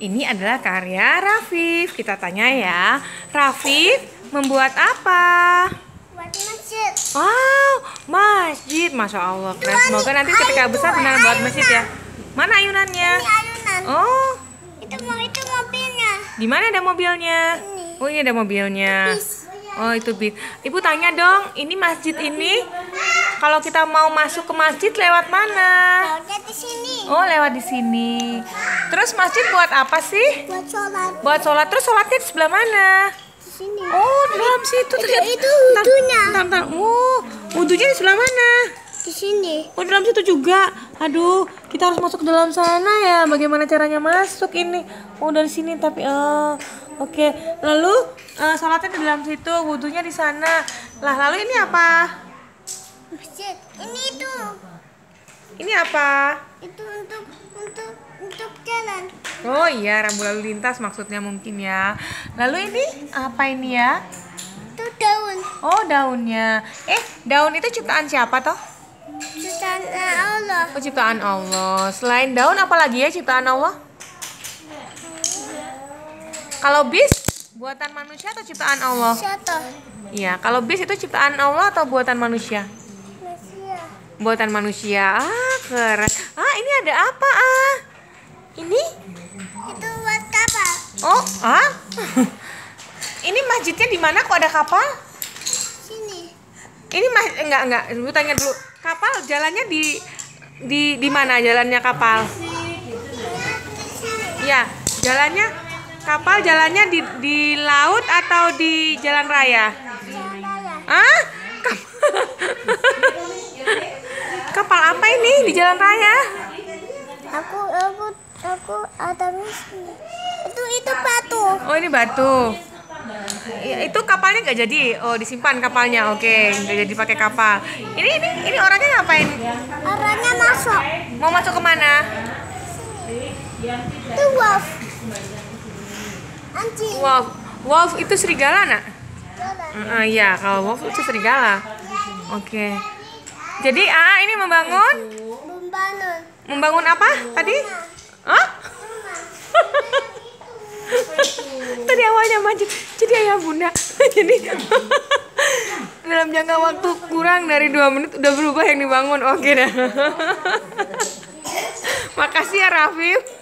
Ini adalah karya Rafif. Kita tanya ya, Rafif membuat apa? Buat masjid. Wow, masjid, masya Allah. Keren. Semoga nanti ketika besar benar buat masjid ya. Mana ayunannya? Ini ayunan. Oh. Itu mau itu mobilnya. Di mana ada mobilnya? Ini. Oh ini ada mobilnya. Oh itu bis. Ibu tanya dong, ini masjid ini kalau kita mau masuk ke masjid lewat mana? Lewat di sini. Oh, lewat di sini. Terus masjid buat apa sih? Buat sholat. Buat sholat. Terus sholatnya di sebelah mana? Di sini. Oh, di dalam situ terlihat. Itu, itu wudhunya. oh, wudunya di sebelah mana? Di sini. Oh, di dalam situ juga. Aduh, kita harus masuk ke dalam sana ya. Bagaimana caranya masuk ini? Oh, dari sini tapi oh, oke. Okay. Lalu uh, sholatnya di dalam situ, wudunya di sana. Lah, lalu ini apa? Masjid. Ini itu. Ini apa? itu untuk untuk untuk jalan. Oh iya, rambu lalu lintas maksudnya mungkin ya. Lalu ini apa ini ya? Itu daun. Oh, daunnya. Eh, daun itu ciptaan siapa toh? Ciptaan Allah. Oh, ciptaan Allah. Selain daun apa lagi ya ciptaan Allah? Kalau bis buatan manusia atau ciptaan Allah? Iya, kalau bis itu ciptaan Allah atau buatan manusia? Manusia. Buatan manusia. Ah, keren ini ada apa ah? Ini? Itu buat kapal. Oh, ah? ini masjidnya di mana kok ada kapal? Sini. Ini mas, enggak enggak, lu tanya dulu. Kapal jalannya di di di mana jalannya kapal? Ya, jalannya kapal jalannya di di laut atau di jalan raya? Jalan raya. Ah? Kapal. kapal apa ini di jalan raya? aku aku aku misi. itu itu batu oh ini batu Ya, itu kapalnya nggak jadi oh disimpan kapalnya oke okay. nggak jadi pakai kapal ini ini ini orangnya ngapain orangnya masuk mau masuk kemana itu wolf anjing wolf wolf itu serigala nak uh, uh, ya kalau wolf itu serigala oke okay. jadi ah ini membangun Membangun. Membangun apa tadi? Hah? tadi awalnya maju. Jadi ayah bunda. Jadi dalam jangka waktu kurang dari dua menit udah berubah yang dibangun. Oke dah. Makasih ya Rafif.